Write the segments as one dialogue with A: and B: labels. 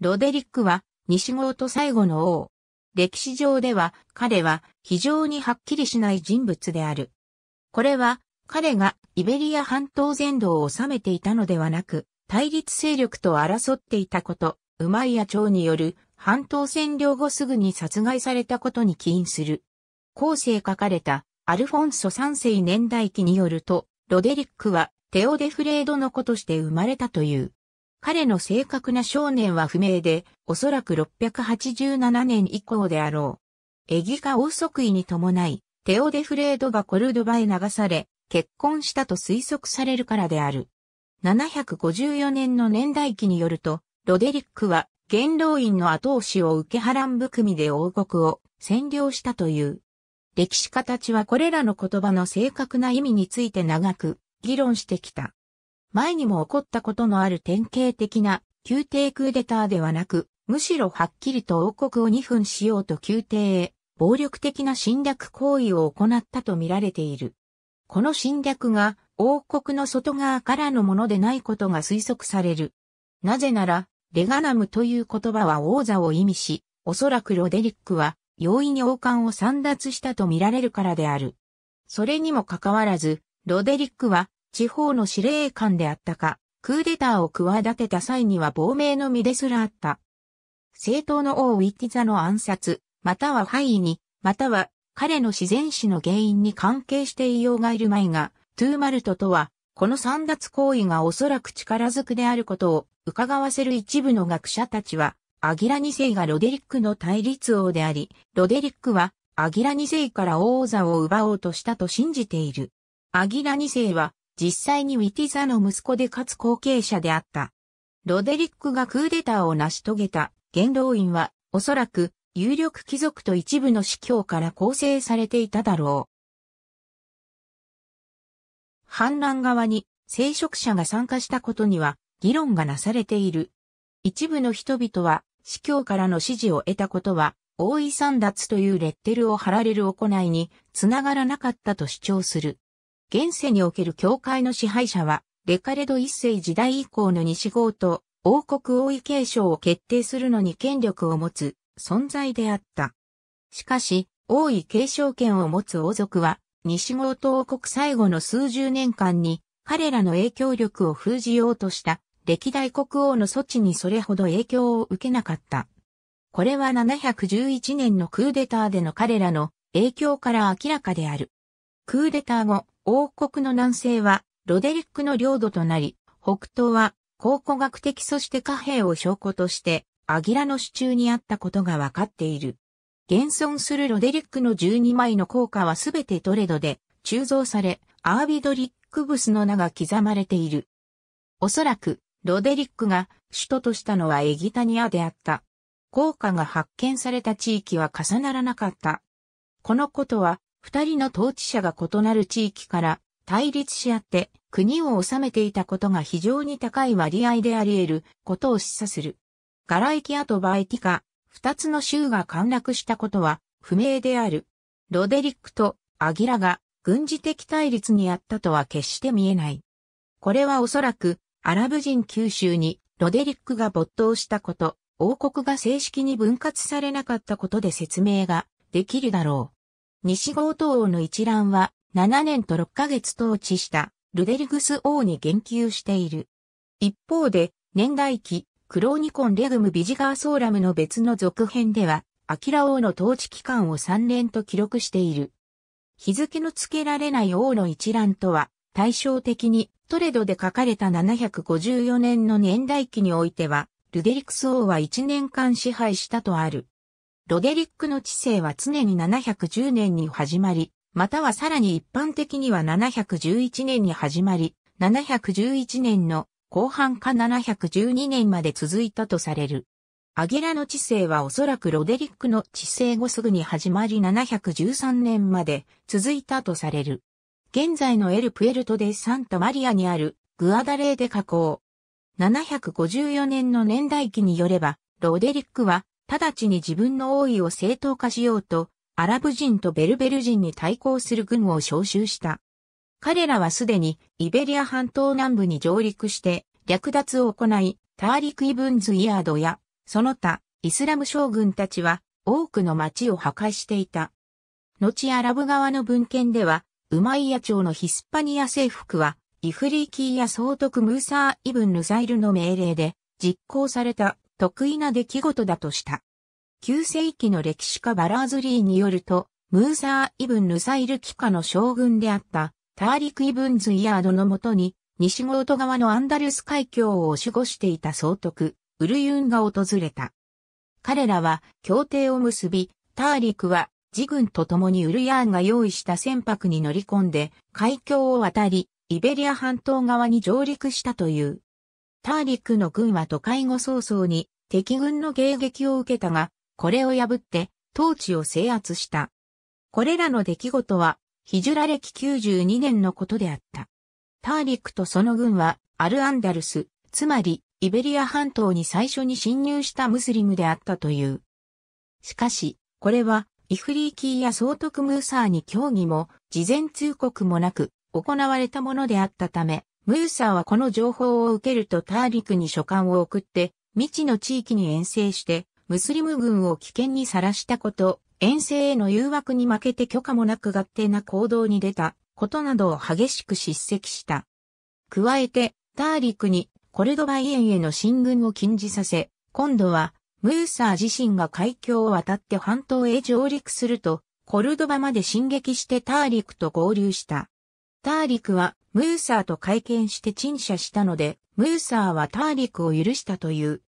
A: ロデリックは西郷と最後の王。歴史上では彼は非常にはっきりしない人物である。これは彼がイベリア半島全土を治めていたのではなく、対立勢力と争っていたこと、ウマイア朝による半島占領後すぐに殺害されたことに起因する。後世書かれたアルフォンソ三世年代記によると、ロデリックはテオデフレードの子として生まれたという。彼の正確な少年は不明で、おそらく687年以降であろう。エギカ王即位に伴い、テオデフレードがコルドバへ流され、結婚したと推測されるからである。754年の年代記によると、ロデリックは元老院の後押しを受け波乱含みで王国を占領したという。歴史家たちはこれらの言葉の正確な意味について長く議論してきた。前にも起こったことのある典型的な宮廷クーデターではなく、むしろはっきりと王国を2分しようと宮廷へ暴力的な侵略行為を行ったと見られている。この侵略が王国の外側からのものでないことが推測される。なぜなら、レガナムという言葉は王座を意味し、おそらくロデリックは容易に王冠を散奪したと見られるからである。それにもかかわらず、ロデリックは地方の司令官であったか、クーデターを企てた際には亡命の身ですらあった。政党の王ウィッティザの暗殺、または敗位に、または彼の自然死の原因に関係していようがいるまいが、トゥーマルトとは、この三奪行為がおそらく力づくであることを伺わせる一部の学者たちは、アギラ2世がロデリックの対立王であり、ロデリックはアギラ2世から王座を奪おうとしたと信じている。アギラ2世は実際にウィティザの息子でかつ後継者であった。ロデリックがクーデターを成し遂げた元老院は、おそらく有力貴族と一部の司教から構成されていただろう。反乱側に聖職者が参加したことには議論がなされている。一部の人々は司教からの支持を得たことは、大井三奪というレッテルを貼られる行いにつながらなかったと主張する。現世における教会の支配者は、レカレド一世時代以降の西郷と王国王位継承を決定するのに権力を持つ存在であった。しかし、王位継承権を持つ王族は、西郷と王国最後の数十年間に彼らの影響力を封じようとした歴代国王の措置にそれほど影響を受けなかった。これは711年のクーデターでの彼らの影響から明らかである。クーデター後、王国の南西はロデリックの領土となり、北東は考古学的そして貨幣を証拠としてアギラの支柱にあったことがわかっている。現存するロデリックの12枚の硬貨はすべてトレドで鋳造され、アービドリックブスの名が刻まれている。おそらく、ロデリックが首都としたのはエギタニアであった。硬貨が発見された地域は重ならなかった。このことは、二人の統治者が異なる地域から対立し合って国を治めていたことが非常に高い割合であり得ることを示唆する。ガラエキアとバイティカ、二つの州が陥落したことは不明である。ロデリックとアギラが軍事的対立にあったとは決して見えない。これはおそらくアラブ人九州にロデリックが没頭したこと、王国が正式に分割されなかったことで説明ができるだろう。西郷東王の一覧は7年と6ヶ月統治したルデリグス王に言及している。一方で、年代記、クローニコンレグムビジガーソーラムの別の続編では、アキラ王の統治期間を3年と記録している。日付の付けられない王の一覧とは、対照的にトレドで書かれた754年の年代記においては、ルデリクス王は1年間支配したとある。ロデリックの知性は常に710年に始まり、またはさらに一般的には711年に始まり、711年の後半か712年まで続いたとされる。アゲラの知性はおそらくロデリックの知性後すぐに始まり713年まで続いたとされる。現在のエルプエルトデ・サンタマリアにあるグアダレーデ加工。754年の年代記によれば、ロデリックは直ちに自分の王位を正当化しようと、アラブ人とベルベル人に対抗する軍を招集した。彼らはすでにイベリア半島南部に上陸して略奪を行い、ターリク・イブンズ・イヤードや、その他、イスラム将軍たちは多くの町を破壊していた。後アラブ側の文献では、ウマイヤ朝のヒスパニア征服は、イフリーキーや総督ムーサー・イブン・ヌザイルの命令で実行された得意な出来事だとした。9世紀の歴史家バラーズリーによると、ムーサー・イブン・ヌサイル帰化の将軍であったターリク・イブン・ズイヤードのもとに、西ゴート側のアンダルス海峡を守護していた総督、ウルユンが訪れた。彼らは協定を結び、ターリクは自軍と共にウルヤーンが用意した船舶に乗り込んで海峡を渡り、イベリア半島側に上陸したという。ターリックの軍は都会後早々に敵軍の迎撃を受けたが、これを破って統治を制圧した。これらの出来事は、ヒジュラ歴92年のことであった。ターリックとその軍は、アルアンダルス、つまり、イベリア半島に最初に侵入したムスリムであったという。しかし、これは、イフリーキーや総督ムーサーに協議も、事前通告もなく、行われたものであったため、ムーサはこの情報を受けるとターリクに書簡を送って、未知の地域に遠征して、ムスリム軍を危険にさらしたこと、遠征への誘惑に負けて許可もなく合併な行動に出たことなどを激しく叱責した。加えて、ターリクにコルドバイエンへの進軍を禁じさせ、今度はムーサー自身が海峡を渡って半島へ上陸すると、コルドバまで進撃してターリクと合流した。ターリクはムーサーと会見して陳謝したので、ムーサーはターリクを許したという。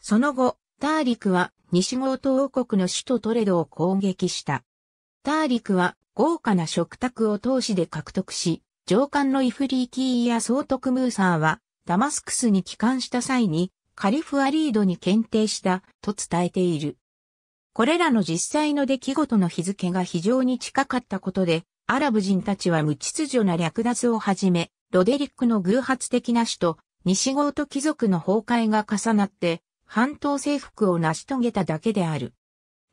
A: その後、ターリクは西郷ー王国の首都トレドを攻撃した。ターリクは豪華な食卓を投資で獲得し、上官のイフリーキーや総督ムーサーはダマスクスに帰還した際にカリフアリードに検定したと伝えている。これらの実際の出来事の日付が非常に近かったことで、アラブ人たちは無秩序な略奪をはじめ、ロデリックの偶発的な死と、西郷と貴族の崩壊が重なって、半島征服を成し遂げただけである。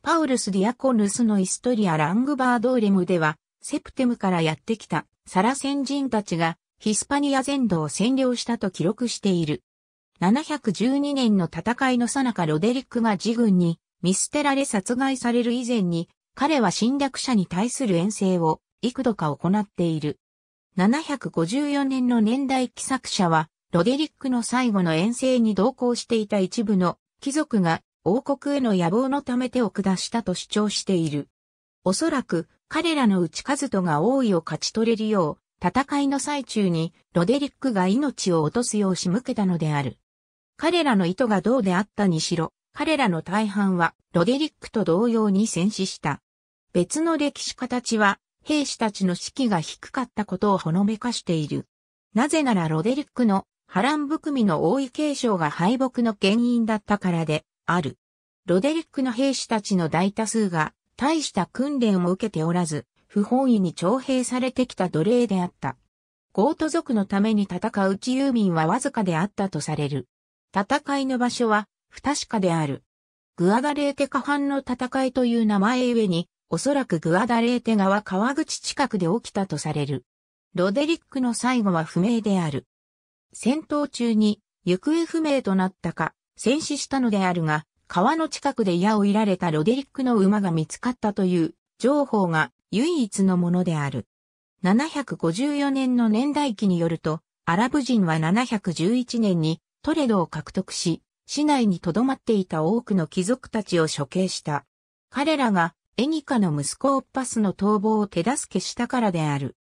A: パウルス・ディアコヌスのイストリア・ラングバードーレムでは、セプテムからやってきたサラ先人たちがヒスパニア全土を占領したと記録している。712年の戦いの最中ロデリックが自軍に見捨てられ殺害される以前に、彼は侵略者に対する遠征を幾度か行っている。754年の年代記作者は、ロデリックの最後の遠征に同行していた一部の貴族が王国への野望のため手を下したと主張している。おそらく彼らのうちカズトが王位を勝ち取れるよう、戦いの最中にロデリックが命を落とすよう仕向けたのである。彼らの意図がどうであったにしろ、彼らの大半はロデリックと同様に戦死した。別の歴史家たちは兵士たちの士気が低かったことをほのめかしている。なぜならロデリックの波乱含みの王位継承が敗北の原因だったからである。ロデリックの兵士たちの大多数が大した訓練を受けておらず、不本意に徴兵されてきた奴隷であった。ゴート族のために戦う自由民はわずかであったとされる。戦いの場所は不確かである。グアガレーテカ半の戦いという名前ゆえに、おそらくグアダレーテ川川口近くで起きたとされる。ロデリックの最後は不明である。戦闘中に行方不明となったか、戦死したのであるが、川の近くで矢を射られたロデリックの馬が見つかったという情報が唯一のものである。754年の年代記によると、アラブ人は711年にトレドを獲得し、市内に留まっていた多くの貴族たちを処刑した。彼らがエニカの息子オッパスの逃亡を手助けしたからである。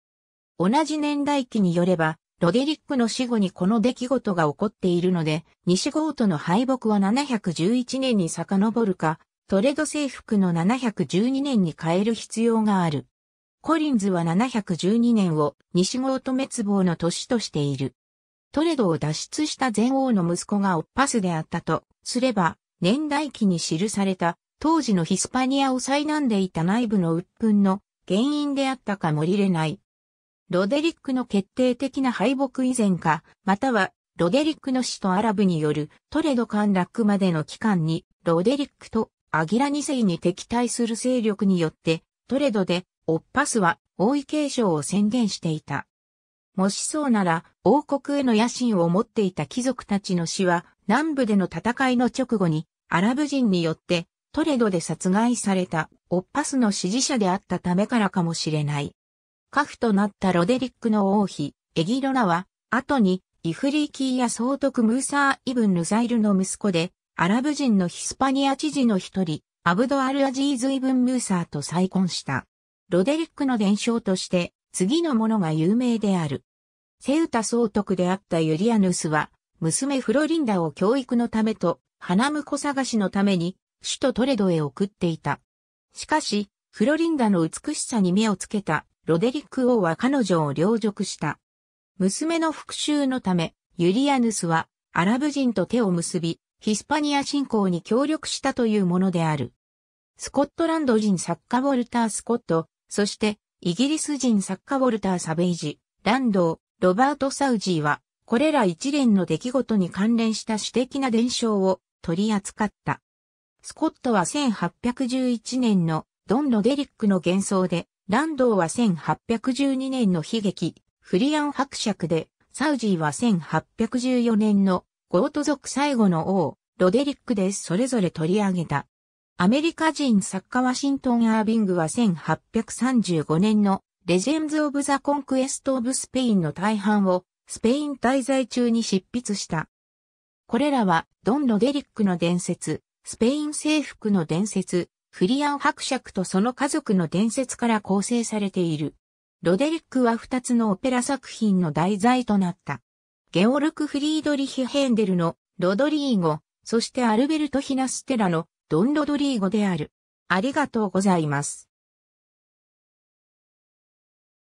A: 同じ年代記によれば、ロデリックの死後にこの出来事が起こっているので、西ゴートの敗北は711年に遡るか、トレド征服の712年に変える必要がある。コリンズは712年を西ゴート滅亡の年としている。トレドを脱出した前王の息子がオッパスであったとすれば、年代記に記された当時のヒスパニアを災難でいた内部の鬱憤の原因であったかもりれない。ロデリックの決定的な敗北以前か、またはロデリックの死とアラブによるトレド陥落までの期間に、ロデリックとアギラ2世に敵対する勢力によって、トレドでオッパスは王位継承を宣言していた。もしそうなら、王国への野心を持っていた貴族たちの死は、南部での戦いの直後に、アラブ人によってトレドで殺害されたオッパスの支持者であったためからかもしれない。カフとなったロデリックの王妃、エギロラは、後にイフリーキーや総督ムーサー・イブン・ヌザイルの息子で、アラブ人のヒスパニア知事の一人、アブド・アル・アジーズ・イブン・ムーサーと再婚した。ロデリックの伝承として、次のものが有名である。セウタ総督であったユリアヌスは、娘フロリンダを教育のためと、花婿探しのために、首都トレドへ送っていた。しかし、フロリンダの美しさに目をつけたロデリック王は彼女を領辱した。娘の復讐のため、ユリアヌスはアラブ人と手を結び、ヒスパニア侵攻に協力したというものである。スコットランド人作家ウォルター・スコット、そしてイギリス人作家ウォルター・サベイジ、ランドー、ロバート・サウジーは、これら一連の出来事に関連した私的な伝承を取り扱った。スコットは1811年のドン・ロデリックの幻想で、ランドーは1812年の悲劇、フリアン伯爵で、サウジーは1814年のゴート族最後の王、ロデリックでそれぞれ取り上げた。アメリカ人作家ワシントン・アービングは1835年のレジェンズ・オブ・ザ・コンクエスト・オブ・スペインの大半をスペイン滞在中に執筆した。これらはドン・ロデリックの伝説、スペイン征服の伝説、フリアン伯爵とその家族の伝説から構成されている。ロデリックは二つのオペラ作品の題材となった。ゲオルク・フリードリヒ・ヘンデルのロドリーゴ、そしてアルベルト・ヒナステラのドン・ロドリーゴである。ありがとうございます。